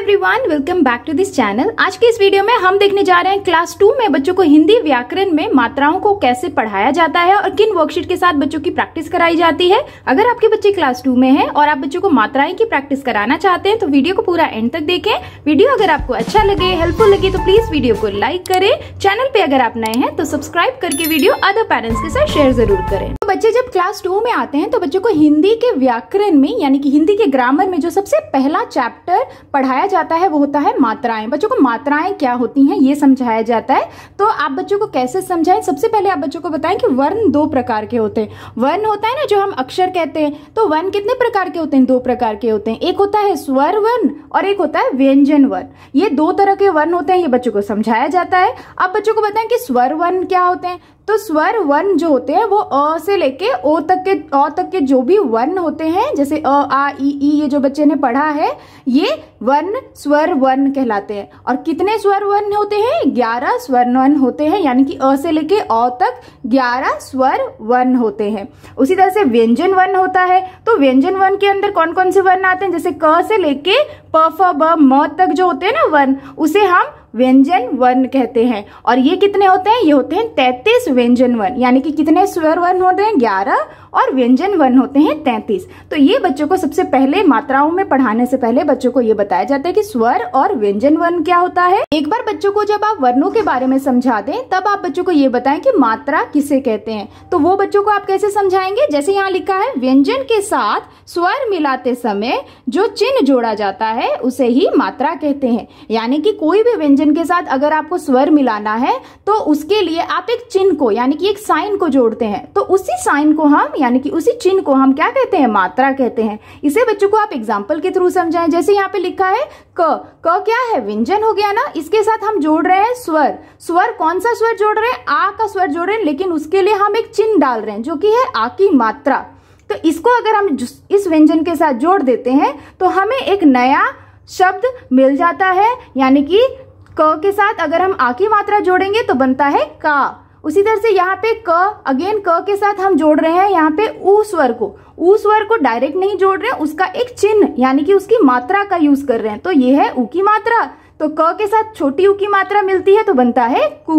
Everyone welcome back to this channel आज के इस वीडियो में हम देखने जा रहे हैं क्लास टू में बच्चों को हिंदी व्याकरण में मात्राओं को कैसे पढ़ाया जाता है और किन वर्कशीट के साथ बच्चों की प्रैक्टिस कराई जाती है अगर आपके बच्चे क्लास टू में हैं और आप बच्चों को मात्राएं की प्रैक्टिस कराना चाहते हैं तो वीडियो को पूरा एंड तक देखें वीडियो अगर आपको अच्छा लगे हेल्पफुल लगे तो प्लीज वीडियो को लाइक करें चैनल पे अगर आप नए हैं तो सब्सक्राइब करके वीडियो अदर पेरेंट्स के साथ शेयर जरूर करें बच्चे जब क्लास टू में आते हैं तो बच्चों को हिंदी के व्याकरण में यानी कि हिंदी के ग्रामर में जो सबसे पहला चैप्टर पढ़ाया जाता है वो होता है मात्राएं बच्चों को मात्राएं क्या होती हैं ये समझाया जाता है तो आप बच्चों को कैसे समझाएं सबसे पहले आप बच्चों को बताएं कि वर्ण दो प्रकार के होते हैं वर्ण होता है ना जो हम अक्षर कहते हैं तो वर्ण कितने प्रकार के होते हैं दो प्रकार के होते हैं एक होता है स्वर वर्ण और एक होता है व्यंजन वर्ण ये दो तरह के वर्ण होते हैं ये बच्चों को समझाया जाता है आप बच्चों को बताएं कि स्वर वर्ण क्या होते हैं तो स्वर वर्ण जो होते हैं वो अ से लेके ओ तक के अ तक के जो भी वर्ण होते हैं जैसे अ आ ई ई ये जो बच्चे ने पढ़ा है ये वर्ण स्वर वर्ण कहलाते हैं और कितने स्वर वर्ण होते हैं ग्यारह स्वर्ण वर्ण होते हैं यानी कि अ से लेके अ तक ग्यारह स्वर वर्ण होते हैं उसी तरह से व्यंजन वर्ण होता है तो व्यंजन वर्ण के अंदर कौन कौन से वर्ण आते हैं जैसे क से लेके प फ ब म तक जो होते हैं ना वर्ण उसे हम व्यंजन वर्ण कहते हैं और ये कितने होते हैं ये होते हैं तैतीस व्यंजन वर्ण यानी कि कितने स्वर वर्ण होते हैं ग्यारह और व्यंजन वन होते हैं तैंतीस तो ये बच्चों को सबसे पहले मात्राओं में पढ़ाने से पहले बच्चों को ये बताया जाता है कि स्वर और व्यंजन वर्ण क्या होता है एक बार बच्चों को जब आप वर्णों के बारे में समझा दें तब आप बच्चों को ये बताएं कि मात्रा किसे कहते हैं तो वो बच्चों को आप कैसे समझाएंगे जैसे यहाँ लिखा है व्यंजन के साथ स्वर मिलाते समय जो चिन्ह जोड़ा जाता है उसे ही मात्रा कहते हैं यानी कि कोई भी व्यंजन के साथ अगर आपको स्वर मिलाना है तो उसके लिए आप एक चिन्ह को यानी कि एक साइन को जोड़ते हैं तो उसी साइन को हम यानी कि उसी चिन्ह को हम क्या कहते हैं मात्रा कहते हैं इसे बच्चों को आप एग्जाम्पल के थ्रू समझाएं जैसे यहाँ पे लिखा है क क क्या है व्यंजन हो गया ना इसके साथ हम जोड़ रहे हैं स्वर स्वर कौन सा स्वर जोड़ रहे हैं आ का स्वर जोड़ रहे हैं लेकिन उसके लिए हम एक चिन्ह डाल रहे हैं जो कि है आ की मात्रा तो इसको अगर हम इस व्यंजन के साथ जोड़ देते हैं तो हमें एक नया शब्द मिल जाता है यानी कि क के साथ अगर हम आ की मात्रा जोड़ेंगे तो बनता है का उसी तरह से यहाँ पे क अगेन क के साथ हम जोड़ रहे हैं यहाँ पे ऊ स्वर को ऊ स्वर को डायरेक्ट नहीं जोड़ रहे हैं उसका एक चिन्ह यानी कि उसकी मात्रा का यूज कर रहे हैं तो ये है ऊ की मात्रा तो क के साथ छोटी ऊ की मात्रा मिलती है तो बनता है कु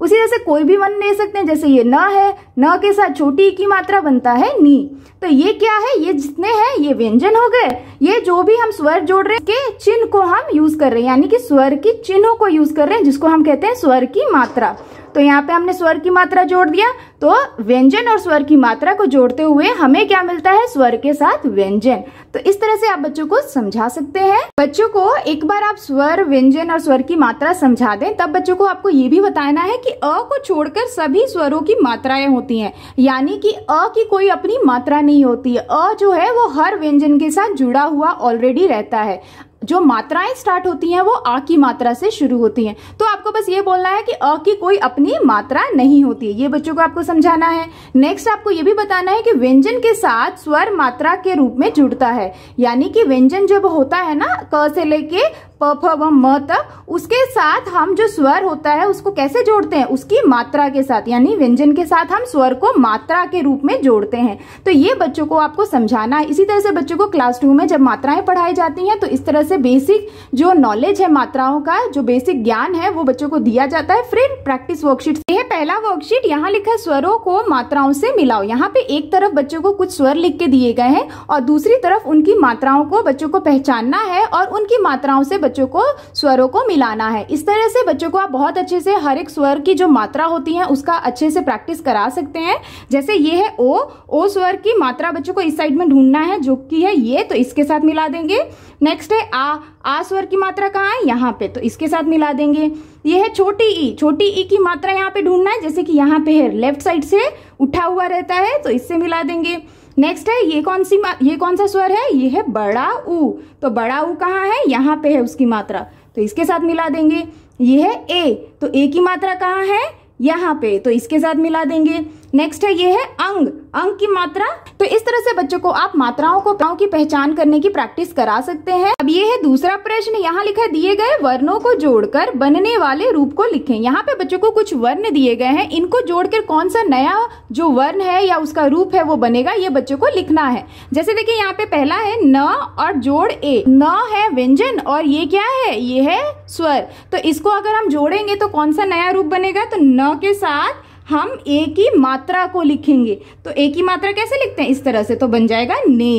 उसी तरह से कोई भी वन ले सकते हैं जैसे ये न है न के साथ छोटी की मात्रा बनता है नी तो ये क्या है ये जितने हैं ये व्यंजन हो गए ये जो भी हम स्वर जोड़ रहे हैं के चिन्ह को हम यूज कर रहे हैं यानी कि स्वर की चिन्हों को यूज कर रहे हैं जिसको हम कहते हैं स्वर की मात्रा तो यहाँ पे हमने स्वर की मात्रा जोड़ दिया तो व्यंजन और स्वर की मात्रा को जोड़ते हुए हमें क्या मिलता है स्वर के साथ व्यंजन तो इस तरह से आप बच्चों को समझा सकते हैं बच्चों को एक बार आप स्वर व्यंजन और स्वर की मात्रा समझा दें तब बच्चों को आपको ये भी बताना है कि अ को छोड़कर सभी स्वरों की मात्राएं होती हैं यानी कि अ की कोई अपनी मात्रा नहीं होती है अ जो है वो हर व्यंजन के साथ जुड़ा हुआ ऑलरेडी रहता है जो मात्राएं स्टार्ट होती हैं वो आ की मात्रा से शुरू होती हैं तो आपको बस ये बोलना है कि अ की कोई अपनी मात्रा नहीं होती है ये बच्चों को आपको समझाना है नेक्स्ट आपको ये भी बताना है कि व्यंजन के साथ स्वर मात्रा के रूप में जुड़ता है यानी कि व्यंजन जब होता है ना क से लेके प फ व म तक उसके साथ हम जो स्वर होता है उसको कैसे जोड़ते हैं उसकी मात्रा के साथ यानी व्यंजन के साथ हम स्वर को मात्रा के रूप में जोड़ते हैं तो ये बच्चों को आपको समझाना है इसी तरह से बच्चों को क्लास टू में जब मात्राएं पढ़ाई जाती हैं तो इस तरह से बेसिक जो नॉलेज है मात्राओं का जो बेसिक ज्ञान है वो बच्चों को दिया जाता है फ्रेंड प्रैक्टिस वर्कशीट यह पहला वर्कशीट यहाँ लिखा स्वरों को मात्राओं से मिलाओ यहाँ पे एक तरफ बच्चों को कुछ स्वर लिख के दिए गए हैं और दूसरी तरफ उनकी मात्राओं को बच्चों को पहचानना है और उनकी मात्राओं से बच्चों को स्वरों को मिलाना है इस तरह से बच्चों को आप बहुत अच्छे से हर एक स्वर की जो मात्रा होती है उसका अच्छे से प्रैक्टिस करा सकते हैं जैसे ये है ओ ओ स्वर की मात्रा बच्चों को इस साइड में ढूंढना है जो की है ये तो इसके साथ मिला देंगे नेक्स्ट है आ आ स्वर की मात्रा कहाँ है यहाँ पे तो इसके साथ मिला देंगे ये है छोटी ई छोटी ई की मात्रा यहाँ पे ढूंढना है जैसे कि यहाँ पे है लेफ्ट साइड से उठा हुआ रहता है तो इससे मिला देंगे नेक्स्ट है ये कौन सी ये कौन सा स्वर है ये है बड़ा ऊ तो बड़ा ऊ कहाँ है यहाँ पे है उसकी मात्रा तो इसके साथ मिला देंगे ये है ए तो ए की मात्रा कहाँ है यहाँ पे तो इसके साथ मिला देंगे नेक्स्ट है ये है अंग अंग की मात्रा तो इस तरह से बच्चों को आप मात्राओं को की पहचान करने की प्रैक्टिस करा सकते हैं अब ये है दूसरा प्रश्न यहाँ लिखा है दिए गए वर्णों को जोड़कर बनने वाले रूप को लिखें यहाँ पे बच्चों को कुछ वर्ण दिए गए हैं इनको जोड़कर कौन सा नया जो वर्ण है या उसका रूप है वो बनेगा ये बच्चों को लिखना है जैसे देखिये यहाँ पे पहला है न और जोड़ ए न है व्यंजन और ये क्या है ये है स्वर तो इसको अगर हम जोड़ेंगे तो कौन सा नया रूप बनेगा तो न के साथ हम ए की मात्रा को लिखेंगे तो ए की मात्रा कैसे लिखते हैं इस तरह से तो बन जाएगा ने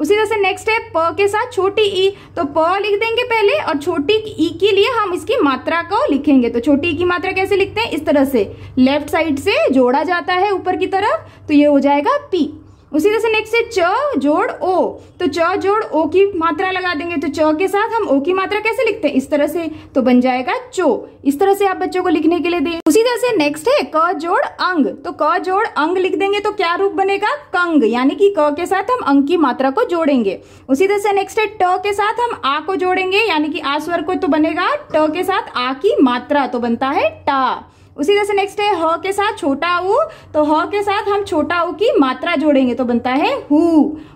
उसी तरह से नेक्स्ट है प के साथ छोटी ई e। तो प लिख देंगे पहले और छोटी ई e के लिए हम इसकी मात्रा को लिखेंगे तो छोटी ई e की मात्रा कैसे लिखते हैं इस तरह से लेफ्ट साइड से जोड़ा जाता है ऊपर की तरफ तो ये हो जाएगा पी उसी तरह से नेक्स्ट है च जोड़ ओ तो च जोड़ ओ की मात्रा लगा देंगे तो च के साथ हम ओ की मात्रा कैसे लिखते हैं इस तरह से तो बन जाएगा चो इस तरह से आप बच्चों को लिखने के लिए दें उसी तरह से नेक्स्ट है क जोड़ अंग तो क जोड़ अंग लिख देंगे तो क्या रूप बनेगा कंग यानी कि क के साथ हम अंग की मात्रा को जोड़ेंगे उसी तरह से नेक्स्ट है ट के साथ हम आ को जोड़ेंगे यानी कि आ स्वर को तो बनेगा ट के साथ आ की मात्रा तो बनता है टा उसी तरह से नेक्स्ट है ह के साथ छोटा ऊ तो ह के साथ हम छोटा ऊ की मात्रा जोड़ेंगे तो बनता है हु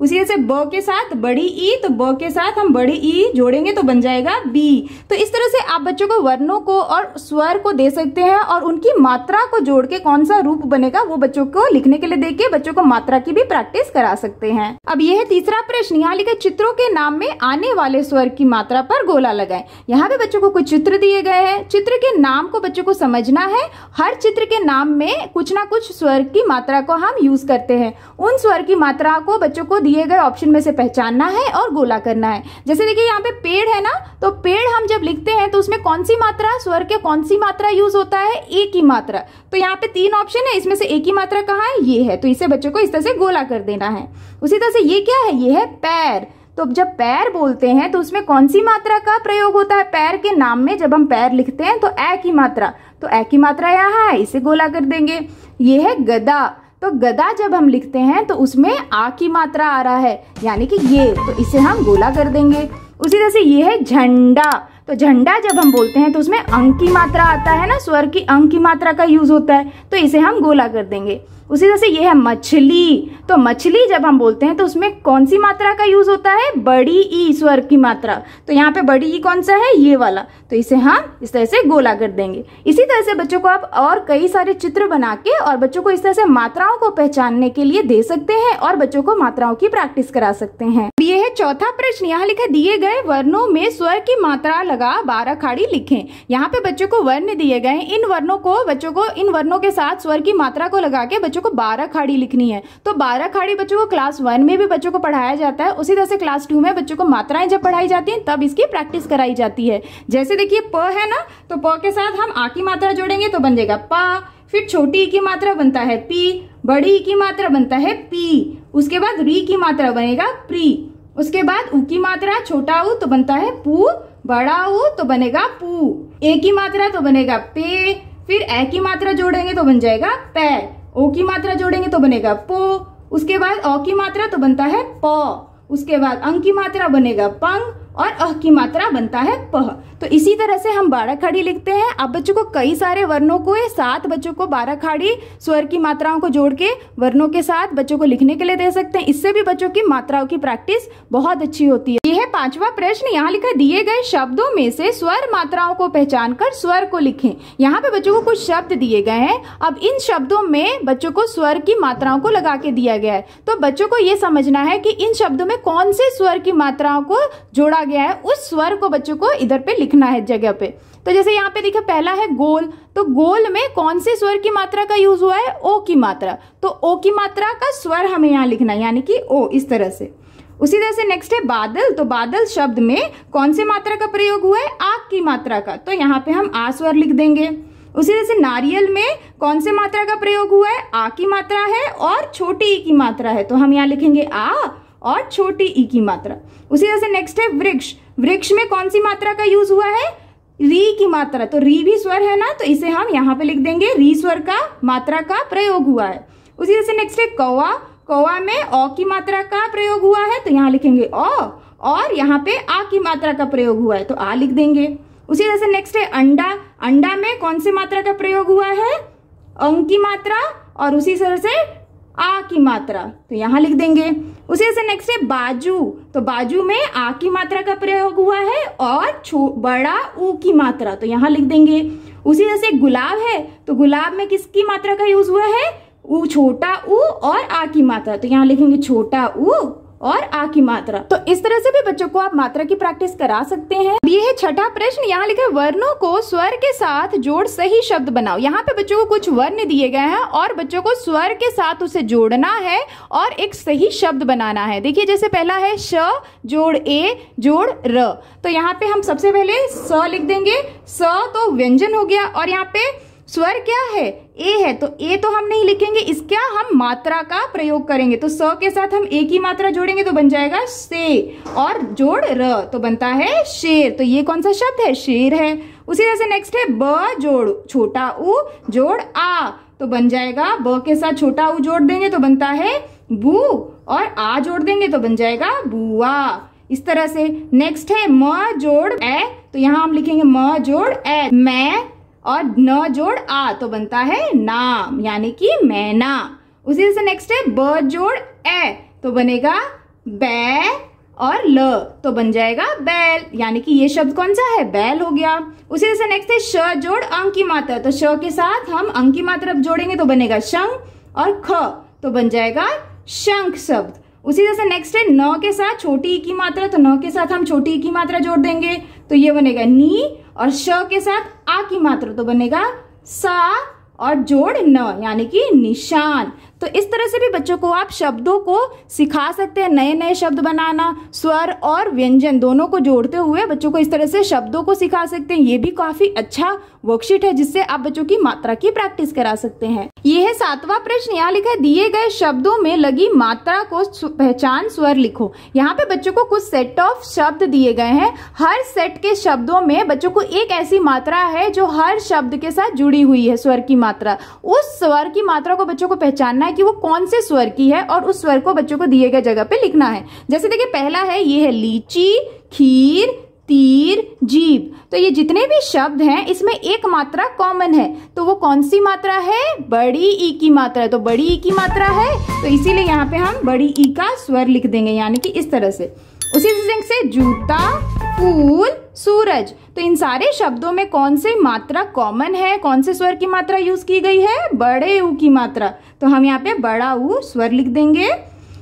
उसी तरह से ब के साथ बड़ी ई तो ब के साथ हम बड़ी ई जोड़ेंगे तो बन जाएगा बी तो इस तरह से आप बच्चों को वर्णों को और स्वर को दे सकते हैं और उनकी मात्रा को जोड़ के कौन सा रूप बनेगा वो बच्चों को लिखने के लिए देख के बच्चों को मात्रा की भी प्रैक्टिस करा सकते हैं अब यह है तीसरा प्रश्न यहाँ लिखे चित्रों के नाम में आने वाले स्वर की मात्रा पर गोला लगाए यहाँ पे बच्चों को कुछ चित्र दिए गए हैं चित्र के नाम को बच्चों को समझना है है हर चित्र के नाम में कुछ ना कुछ स्वर की मात्रा को हम यूज करते हैं उन स्वर की मात्रा को बच्चों को दिए गए ऑप्शन में से पहचानना है और गोला करना है जैसे देखिए यहाँ पे पेड़ है ना तो पेड़ हम जब लिखते हैं तो उसमें कौन सी मात्रा स्वर के कौन सी मात्रा यूज होता है ए की मात्रा तो यहाँ पे तीन ऑप्शन है इसमें से एक ही मात्रा कहाँ है ये है तो इसे बच्चों को इस तरह से गोला कर देना है उसी तरह से ये क्या है ये है पैर तो जब पैर बोलते हैं तो उसमें कौन सी मात्रा का प्रयोग होता है पैर के नाम में जब हम पैर लिखते हैं तो ए की मात्रा तो ए की मात्रा यहाँ है इसे गोला कर देंगे ये है गदा तो गदा जब हम लिखते हैं तो उसमें आ की मात्रा आ रहा है यानी कि ये तो इसे हम गोला कर देंगे उसी तरह से ये है झंडा तो झंडा जब हम बोलते हैं तो उसमें अंक की मात्रा आता है ना स्वर की अंक की मात्रा का यूज होता है तो इसे हम गोला कर देंगे उसी तरह से ये है मछली तो मछली जब हम बोलते हैं तो उसमें कौन सी मात्रा का यूज होता है बड़ी ई स्वर की मात्रा तो यहाँ पे बड़ी ई कौन सा है ये वाला तो इसे हम इस तरह से गोला कर देंगे इसी तरह से बच्चों को आप और कई सारे चित्र बना के और बच्चों को इस तरह से मात्राओं को पहचानने के लिए दे सकते हैं और बच्चों को मात्राओं की प्रैक्टिस करा सकते हैं ये है चौथा प्रश्न यहाँ लिखा दिए गए वर्णों में स्वर की मात्रा जगह बारह खाड़ी लिखें यहाँ पे बच्चों को वर्ण दिए गए इन वर्णों को बच्चों को इन वर्णों के साथ स्वर की मात्रा को लगा के बच्चों को बारह खाड़ी लिखनी है तो बारह खाड़ी बच्चों को क्लास वन में भी बच्चों को पढ़ाया जाता है उसी तरह से क्लास टू में बच्चों को मात्राएं जब पढ़ाई जाती है तब इसकी प्रैक्टिस कराई जाती है जैसे देखिए प है ना तो प के साथ हम आ की मात्रा जोड़ेंगे तो बन जाएगा प फिर छोटी की मात्रा बनता है पी बड़ी की मात्रा बनता है पी उसके बाद री की मात्रा बनेगा प्री उसके बाद उ की मात्रा छोटा उ तो बनता है पू बड़ा ऊ तो बनेगा पू ए की मात्रा तो बनेगा पे फिर ए की मात्रा जोड़ेंगे तो बन जाएगा पे ओ की मात्रा जोड़ेंगे तो बनेगा पो उसके बाद ओ की मात्रा तो बनता है प उसके बाद अंग की मात्रा बनेगा पंग और अह की मात्रा बनता है पह तो इसी तरह से हम बारह खाड़ी लिखते हैं आप बच्चों को कई सारे वर्णों को सात बच्चों को बारह खाड़ी स्वर की मात्राओं को जोड़ के वर्णों के साथ बच्चों को लिखने के लिए दे सकते हैं इससे भी बच्चों की मात्राओं की प्रैक्टिस बहुत अच्छी होती है है पांचवा प्रश्न यहाँ लिखा दिए गए शब्दों में से स्वर मात्राओं को पहचान कर स्वर को लिखें यहाँ पे बच्चों को कुछ शब्द दिए गए हैं अब इन शब्दों में बच्चों को स्वर की मात्राओं को लगा के दिया गया है तो बच्चों को ये समझना है कि इन शब्दों में कौन से स्वर की मात्राओं को जोड़ा गया है उस स्वर को बच्चों को इधर पे लिखना है जगह पे तो जैसे यहाँ पे देखिए पहला है गोल तो गोल में कौन से स्वर की मात्रा का यूज हुआ है ओ की मात्रा तो ओ की मात्रा का स्वर हमें यहाँ लिखना है यानी कि ओ इस तरह से उसी तरह से नेक्स्ट है बादल तो बादल शब्द में कौन से मात्रा का प्रयोग हुआ है आग की मात्रा का तो यहाँ पे हम आस्वर लिख देंगे उसी तरह से नारियल में कौन से मात्रा का प्रयोग हुआ है आ की मात्रा है और छोटी ई की मात्रा है तो हम यहाँ लिखेंगे आ और छोटी ई की मात्रा उसी तरह से नेक्स्ट है वृक्ष वृक्ष में कौन सी मात्रा का यूज हुआ है री की मात्रा तो री भी स्वर है ना तो इसे हम यहाँ पे लिख देंगे री स्वर का मात्रा का प्रयोग हुआ है उसी तरह से नेक्स्ट है कौआ कौवा में अ की मात्रा का प्रयोग हुआ है तो यहाँ लिखेंगे ओ और यहाँ पे आ की मात्रा का प्रयोग हुआ है तो आ लिख देंगे उसी तरह से नेक्स्ट है अंडा अंडा में कौन से मात्रा का प्रयोग हुआ है अंग की मात्रा और उसी तरह से आ की मात्रा तो यहाँ लिख देंगे उसी से नेक्स्ट है बाजू तो बाजू में आ की मात्रा का प्रयोग हुआ है और छो बड़ा ऊ की मात्रा तो यहाँ लिख देंगे उसी तरह से गुलाब है तो गुलाब में किसकी मात्रा का यूज हुआ है ऊ छोटा ऊ और आ की मात्रा तो यहाँ लिखेंगे छोटा ऊ और आ की मात्रा तो इस तरह से भी बच्चों को आप मात्रा की प्रैक्टिस करा सकते हैं ये है छठा प्रश्न यहाँ लिखा है वर्णों को स्वर के साथ जोड़ सही शब्द बनाओ यहाँ पे बच्चों को कुछ वर्ण दिए गए हैं और बच्चों को स्वर के साथ उसे जोड़ना है और एक सही शब्द बनाना है देखिए जैसे पहला है श जोड़ ए जोड़ र तो यहाँ पे हम सबसे पहले स लिख देंगे स तो व्यंजन हो गया और यहाँ पे स्वर क्या है ए है तो ए तो हम नहीं लिखेंगे इसका हम मात्रा का प्रयोग करेंगे तो स के साथ हम ए की मात्रा जोड़ेंगे तो बन जाएगा से और जोड़ र तो बनता है शेर तो ये कौन सा शब्द है शेर है उसी तरह से नेक्स्ट है ब जोड़ छोटा उ जोड़ आ तो बन जाएगा ब के साथ छोटा उ जोड़ देंगे तो बनता है बू और आ जोड़ देंगे तो बन जाएगा बुआ इस तरह से नेक्स्ट है म जोड़ ए तो यहाँ हम लिखेंगे म जोड़ ए मैं और न जोड़ आ तो बनता है नाम यानी कि मैना उसी से नेक्स्ट है ब जोड़ ए तो बनेगा बै और ल तो बन जाएगा बैल यानी कि ये शब्द कौन सा है बैल हो गया उसी से नेक्स्ट है श जोड़ अंक की मात्रा तो श के साथ हम अंक की मात्रा जोड़ेंगे तो बनेगा शंख और ख तो बन जाएगा शंख शब्द उसी जैसे नेक्स्ट है न के साथ छोटी की मात्रा तो न के साथ हम छोटी की मात्रा जोड़ देंगे तो ये बनेगा नी और श के साथ आ की मात्रा तो बनेगा सा और जोड़ न यानी कि निशान तो इस तरह से भी बच्चों को आप शब्दों को सिखा सकते हैं नए नए शब्द बनाना स्वर और व्यंजन दोनों को जोड़ते हुए बच्चों को इस तरह से शब्दों को सिखा सकते हैं ये भी काफ़ी अच्छा वर्कशीट है जिससे आप बच्चों की मात्रा की प्रैक्टिस करा सकते हैं ये है सातवां प्रश्न यहाँ लिखा है दिए गए शब्दों में लगी मात्रा को पहचान स्वर लिखो यहाँ पे बच्चों को कुछ सेट ऑफ शब्द दिए गए हैं हर सेट के शब्दों में बच्चों को एक ऐसी मात्रा है जो हर शब्द के साथ जुड़ी हुई है स्वर की मात्रा उस स्वर की मात्रा को बच्चों को पहचानना है कि वो कौन से स्वर की है और उस स्वर को बच्चों को दिए गए जगह पे लिखना है जैसे देखिए पहला है ये है लीची खीर तीर जीप तो ये जितने भी शब्द हैं इसमें एक मात्रा कॉमन है तो वो कौन सी मात्रा है बड़ी ई की मात्रा तो बड़ी ई की मात्रा है तो इसीलिए यहाँ पे हम बड़ी ई का स्वर लिख देंगे यानी कि इस तरह से उसी से जूता फूल सूरज तो इन सारे शब्दों में कौन से मात्रा कॉमन है कौन से स्वर की मात्रा यूज की गई है बड़े ऊ की मात्रा तो हम यहाँ पे बड़ा ऊ स्वर लिख देंगे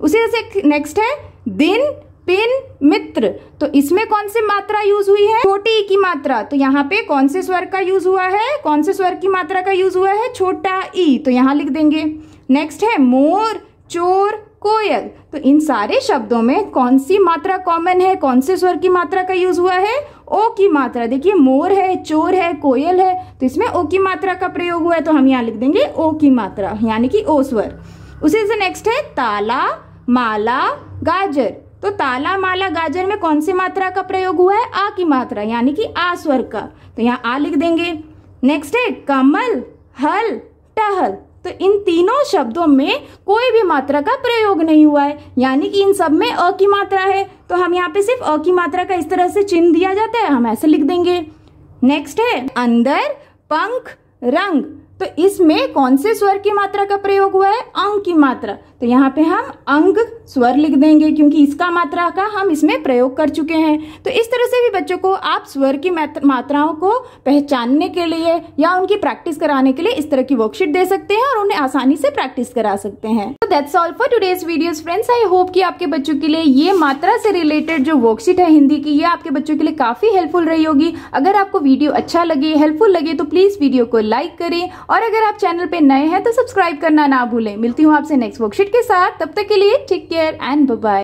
उसी जैसे नेक्स्ट है दिन पिन मित्र तो इसमें कौन से मात्रा यूज हुई है छोटी ई की मात्रा तो यहाँ पे कौन से स्वर का यूज हुआ है कौन से स्वर की मात्रा का यूज हुआ है छोटा ई तो यहाँ लिख देंगे नेक्स्ट है मोर चोर कोयल तो इन सारे शब्दों में कौन सी मात्रा कॉमन है कौन से स्वर की मात्रा का यूज हुआ है ओ की मात्रा देखिए मोर है चोर है कोयल है तो इसमें ओ की मात्रा का प्रयोग हुआ है तो हम यहाँ लिख देंगे ओ की मात्रा यानी कि ओ स्वर उसी से नेक्स्ट है ताला माला गाजर तो ताला माला गाजर में कौन सी मात्रा का प्रयोग हुआ है आ की मात्रा यानी कि आ स्वर का तो यहाँ आ लिख देंगे नेक्स्ट है कमल हल टहल तो इन तीनों शब्दों में कोई भी मात्रा का प्रयोग नहीं हुआ है यानी कि इन सब में अ की मात्रा है तो हम यहाँ पे सिर्फ अ की मात्रा का इस तरह से चिन्ह दिया जाता है हम ऐसे लिख देंगे नेक्स्ट है अंदर पंख रंग तो इसमें कौन से स्वर की मात्रा का प्रयोग हुआ है अंग की मात्रा तो यहाँ पे हम अंग स्वर लिख देंगे क्योंकि इसका मात्रा का हम इसमें प्रयोग कर चुके हैं तो इस तरह से भी बच्चों को आप स्वर की मात्राओं को पहचानने के लिए या उनकी प्रैक्टिस कराने के लिए इस तरह की वर्कशीट दे सकते हैं और उन्हें आसानी से प्रैक्टिस करा सकते हैं तो that's all for today's video friends I hope की आपके बच्चों के लिए ये मात्रा से रिलेटेड जो वर्कशीट है हिंदी की ये आपके बच्चों के लिए काफी हेल्पफुल रही होगी अगर आपको वीडियो अच्छा लगे हेल्पफुल लगे तो प्लीज वीडियो को लाइक करें और अगर आप चैनल पे नए हैं तो सब्सक्राइब करना ना भूलें मिलती हूँ आपसे नेक्स्ट वर्कशीट के साथ तब तक के लिए टेक केयर एंड बाय